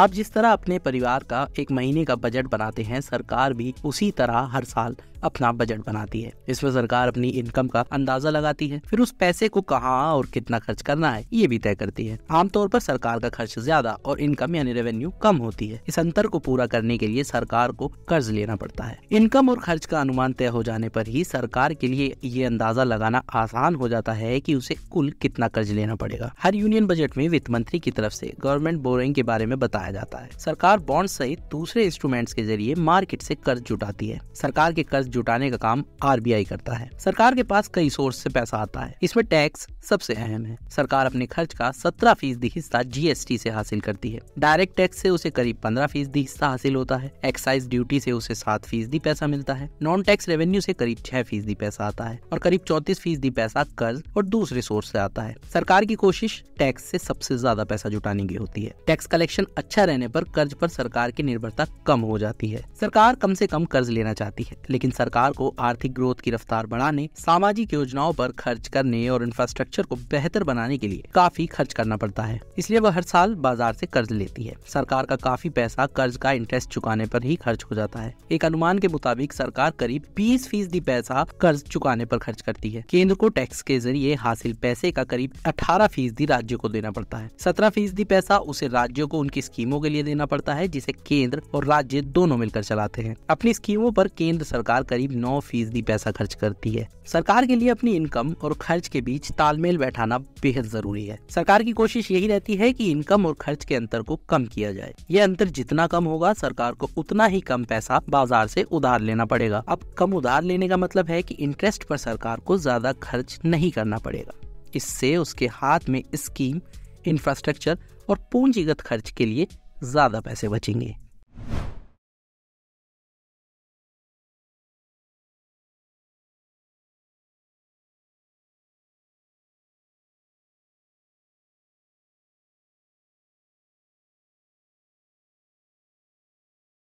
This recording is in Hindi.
आप जिस तरह अपने परिवार का एक महीने का बजट बनाते हैं सरकार भी उसी तरह हर साल अपना बजट बनाती है इसमें सरकार अपनी इनकम का अंदाजा लगाती है फिर उस पैसे को कहाँ और कितना खर्च करना है ये भी तय करती है आमतौर पर सरकार का खर्च ज्यादा और इनकम यानी रेवेन्यू कम होती है इस अंतर को पूरा करने के लिए सरकार को कर्ज लेना पड़ता है इनकम और खर्च का अनुमान तय हो जाने पर ही सरकार के लिए ये अंदाजा लगाना आसान हो जाता है की उसे कुल कितना कर्ज लेना पड़ेगा हर यूनियन बजट में वित्त मंत्री की तरफ ऐसी गवर्नमेंट बोरिंग के बारे में बताया जाता है सरकार बॉन्ड सहित दूसरे इंस्ट्रूमेंट के जरिए मार्केट ऐसी कर्ज जुटाती है सरकार के कर्ज कर्ज जुटाने का काम आर करता है सरकार के पास कई सोर्स से पैसा आता है इसमें टैक्स सबसे अहम है सरकार अपने खर्च का सत्रह फीसदी हिस्सा जीएसटी से हासिल करती है डायरेक्ट टैक्स से उसे करीब पंद्रह फीसदी हिस्सा हासिल होता है एक्साइज ड्यूटी से उसे सात फीसदी पैसा मिलता है नॉन टैक्स रेवेन्यू से करीब छह फीसदी पैसा आता है और करीब चौतीस फीसदी पैसा कर्ज और दूसरे सोर्स से आता है सरकार की कोशिश टैक्स से सबसे ज्यादा पैसा जुटाने की होती है टैक्स कलेक्शन अच्छा रहने पर कर्ज पर सरकार की निर्भरता कम हो जाती है सरकार कम से कम कर्ज लेना चाहती है लेकिन सरकार को आर्थिक ग्रोथ की रफ्तार बढ़ाने सामाजिक योजनाओं पर खर्च करने और इंफ्रास्ट्रक्चर को बेहतर बनाने के लिए काफी खर्च करना पड़ता है इसलिए वह हर साल बाजार से कर्ज लेती है सरकार का काफी पैसा कर्ज का इंटरेस्ट चुकाने पर ही खर्च हो जाता है एक अनुमान के मुताबिक सरकार करीब बीस फीसदी पैसा कर्ज चुकाने पर खर्च करती है केंद्र को टैक्स के जरिए हासिल पैसे का करीब अठारह फीसदी राज्य को देना पड़ता है सत्रह फीसदी पैसा उसे राज्यों को उनकी स्कीमों के लिए देना पड़ता है जिसे केंद्र और राज्य दोनों मिलकर चलाते हैं अपनी स्कीमों पर केंद्र सरकार करीब नौ फीसदी पैसा खर्च करती है सरकार के लिए अपनी इनकम और खर्च के बीच तालमेल बैठाना बेहद जरूरी है सरकार की कोशिश यही रहती है कि इनकम और खर्च के अंतर को कम किया जाए ये अंतर जितना कम होगा सरकार को उतना ही कम पैसा बाजार से उधार लेना पड़ेगा अब कम उधार लेने का मतलब है कि इंटरेस्ट पर सरकार को ज्यादा खर्च नहीं करना पड़ेगा इससे उसके हाथ में स्कीम इंफ्रास्ट्रक्चर और पूंजीगत खर्च के लिए ज्यादा पैसे बचेंगे